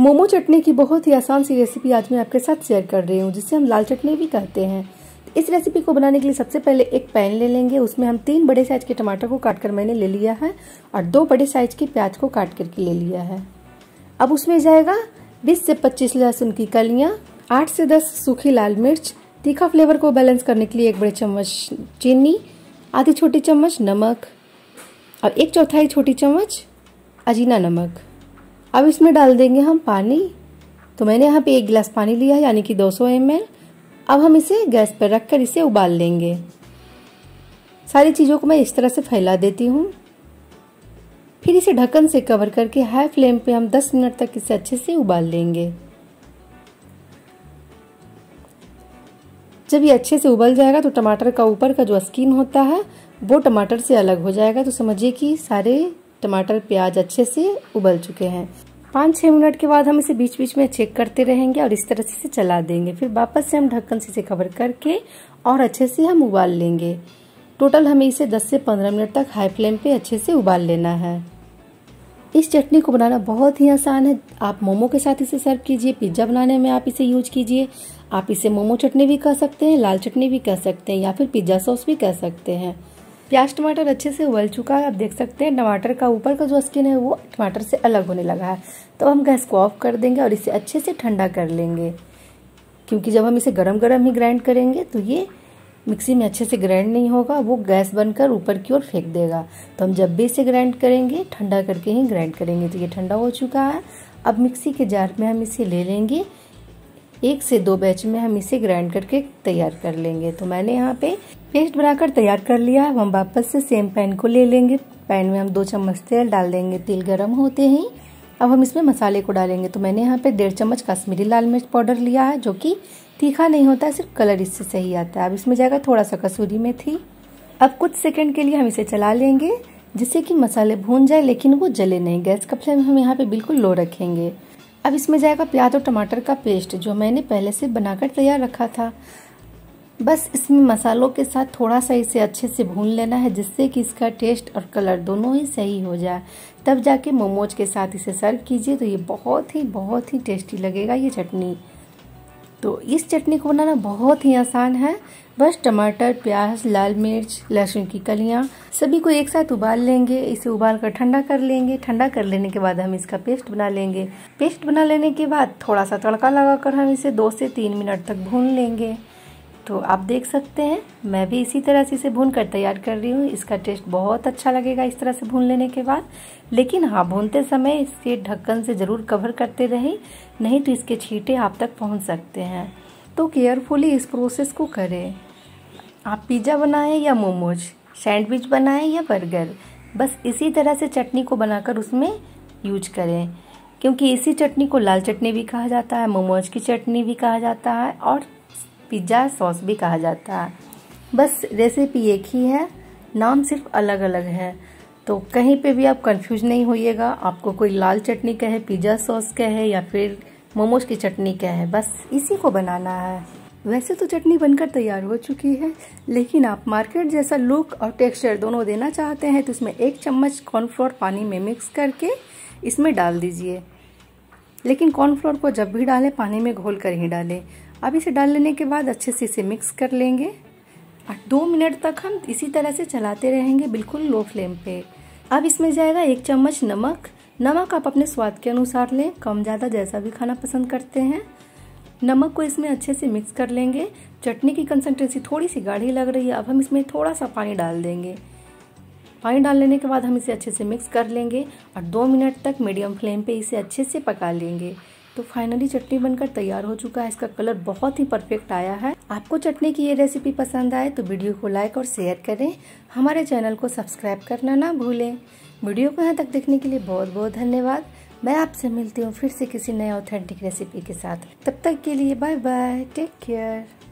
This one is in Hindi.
मोमो चटनी की बहुत ही आसान सी रेसिपी आज मैं आपके साथ शेयर कर रही हूँ जिसे हम लाल चटनी भी कहते हैं इस रेसिपी को बनाने के लिए सबसे पहले एक पैन ले लेंगे उसमें हम तीन बड़े साइज के टमाटर को काट कर मैंने ले लिया है और दो बड़े साइज के प्याज को काट करके ले लिया है अब उसमें जाएगा बीस से पच्चीस लहसुन की कलियाँ आठ से दस सूखी लाल मिर्च तीखा फ्लेवर को बैलेंस करने के लिए एक बड़े चम्मच चीनी आधी छोटी चम्मच नमक और एक चौथाई छोटी चम्मच अजीना नमक अब इसमें डाल देंगे हम पानी तो मैंने यहाँ पे एक गिलास पानी लिया है यानी कि 200 सौ अब हम इसे गैस पर रख कर इसे उबाल लेंगे सारी चीज़ों को मैं इस तरह से फैला देती हूँ फिर इसे ढक्कन से कवर करके हाई फ्लेम पे हम 10 मिनट तक इसे अच्छे से उबाल लेंगे जब ये अच्छे से उबल जाएगा तो टमाटर का ऊपर का जो स्किन होता है वो टमाटर से अलग हो जाएगा तो समझिए कि सारे टमाटर प्याज अच्छे से उबल चुके हैं पाँच छः मिनट के बाद हम इसे बीच बीच में चेक करते रहेंगे और इस तरह से इसे चला देंगे फिर वापस से हम ढक्कन से इसे कवर करके और अच्छे से हम उबाल लेंगे टोटल हमें इसे 10 से 15 मिनट तक हाई फ्लेम पे अच्छे से उबाल लेना है इस चटनी को बनाना बहुत ही आसान है आप मोमो के साथ इसे सर्व कीजिए पिज्ज़ा बनाने में आप इसे यूज कीजिए आप इसे मोमो चटनी भी कह सकते हैं लाल चटनी भी कह सकते हैं या फिर पिज्ज़ा सॉस भी कह सकते हैं प्याज टमाटर अच्छे से उबल चुका है आप देख सकते हैं टमाटर का ऊपर का जो स्किन है वो टमाटर से अलग होने लगा है तो हम गैस को ऑफ कर देंगे और इसे अच्छे से ठंडा कर लेंगे क्योंकि जब हम इसे गरम गरम ही ग्राइंड करेंगे तो ये मिक्सी में अच्छे से ग्राइंड नहीं होगा वो गैस बनकर ऊपर की ओर फेंक देगा तो हम जब भी इसे ग्राइंड करेंगे ठंडा करके ही ग्राइंड करेंगे तो ये ठंडा हो चुका है अब मिक्सी के जार में हम इसे ले लेंगे एक से दो बैच में हम इसे ग्राइंड करके तैयार कर लेंगे तो मैंने यहाँ पे पेस्ट बनाकर तैयार कर लिया अब हम वापस से सेम पैन को ले लेंगे पैन में हम दो चम्मच तेल डाल देंगे तेल गर्म होते ही अब हम इसमें मसाले को डालेंगे तो मैंने यहाँ पे डेढ़ चम्मच कश्मीरी लाल मिर्च पाउडर लिया है जो कि तीखा नहीं होता है सिर्फ कलर इससे सही आता है अब इसमें जाएगा थोड़ा सा कसूरी मेथी अब कुछ सेकंड के लिए हम इसे चला लेंगे जिससे कि मसाले भून जाए लेकिन वो जले नहीं गैस का फ्लेम हम यहाँ पे बिल्कुल लो रखेंगे अब इसमें जाएगा प्याज और टमाटर का पेस्ट जो मैंने पहले से बनाकर तैयार रखा था बस इसमें मसालों के साथ थोड़ा सा इसे अच्छे से भून लेना है जिससे कि इसका टेस्ट और कलर दोनों ही सही हो जाए तब जाके मोमोज के साथ इसे सर्व कीजिए तो ये बहुत ही बहुत ही टेस्टी लगेगा ये चटनी तो इस चटनी को बनाना बहुत ही आसान है बस टमाटर प्याज लाल मिर्च लहसुन की कलियाँ सभी को एक साथ उबाल लेंगे इसे उबाल कर ठंडा कर लेंगे ठंडा कर लेने के बाद हम इसका पेस्ट बना लेंगे पेस्ट बना लेने के बाद थोड़ा सा तड़का लगाकर हम इसे दो से तीन मिनट तक भून लेंगे तो आप देख सकते हैं मैं भी इसी तरह से इसे भून कर तैयार कर रही हूँ इसका टेस्ट बहुत अच्छा लगेगा इस तरह से भून लेने के बाद लेकिन हाँ भूनते समय इसके ढक्कन से ज़रूर कवर करते रहें नहीं तो इसके छींटे आप तक पहुँच सकते हैं तो केयरफुली इस प्रोसेस को करें आप पिज़्ज़ा बनाएं या मोमोज सैंडविच बनाएं या बर्गर बस इसी तरह से चटनी को बनाकर उसमें यूज करें क्योंकि इसी चटनी को लाल चटनी भी कहा जाता है मोमोज की चटनी भी कहा जाता है और पिज्ज़ा सॉस भी कहा जाता है बस रेसिपी एक ही है नाम सिर्फ अलग अलग है तो कहीं पे भी आप कंफ्यूज नहीं होइएगा आपको कोई लाल चटनी कहे पिज़्ज़ा सॉस कहे या फिर मोमोज की चटनी कहे बस इसी को बनाना है वैसे तो चटनी बनकर तैयार हो चुकी है लेकिन आप मार्केट जैसा लुक और टेक्सचर दोनों देना चाहते हैं तो इसमें एक चम्मच कॉर्नफ्लोर पानी में मिक्स करके इसमें डाल दीजिए लेकिन कॉर्नफ्लोर को जब भी डालें पानी में घोल कर ही डालें अब इसे डाल लेने के बाद अच्छे से इसे मिक्स कर लेंगे और दो मिनट तक हम इसी तरह से चलाते रहेंगे बिल्कुल लो फ्लेम पे अब इसमें जाएगा एक चम्मच नमक नमक आप अपने स्वाद के अनुसार लें कम ज़्यादा जैसा भी खाना पसंद करते हैं नमक को इसमें अच्छे से मिक्स कर लेंगे चटनी की कंसिस्टेंसी थोड़ी सी गाढ़ी लग रही है अब हम इसमें थोड़ा सा पानी डाल देंगे पानी डाल लेने के बाद हम इसे अच्छे से मिक्स कर लेंगे और दो मिनट तक मीडियम फ्लेम पे इसे अच्छे से पका लेंगे तो फाइनली चटनी बनकर तैयार हो चुका है इसका कलर बहुत ही परफेक्ट आया है आपको चटनी की ये रेसिपी पसंद आए तो वीडियो को लाइक और शेयर करें हमारे चैनल को सब्सक्राइब करना ना भूलें वीडियो को यहाँ तक देखने के लिए बहुत बहुत धन्यवाद मैं आपसे मिलती हूँ फिर से किसी नए ऑथेंटिक रेसिपी के साथ तब तक के लिए बाय बाय टेक केयर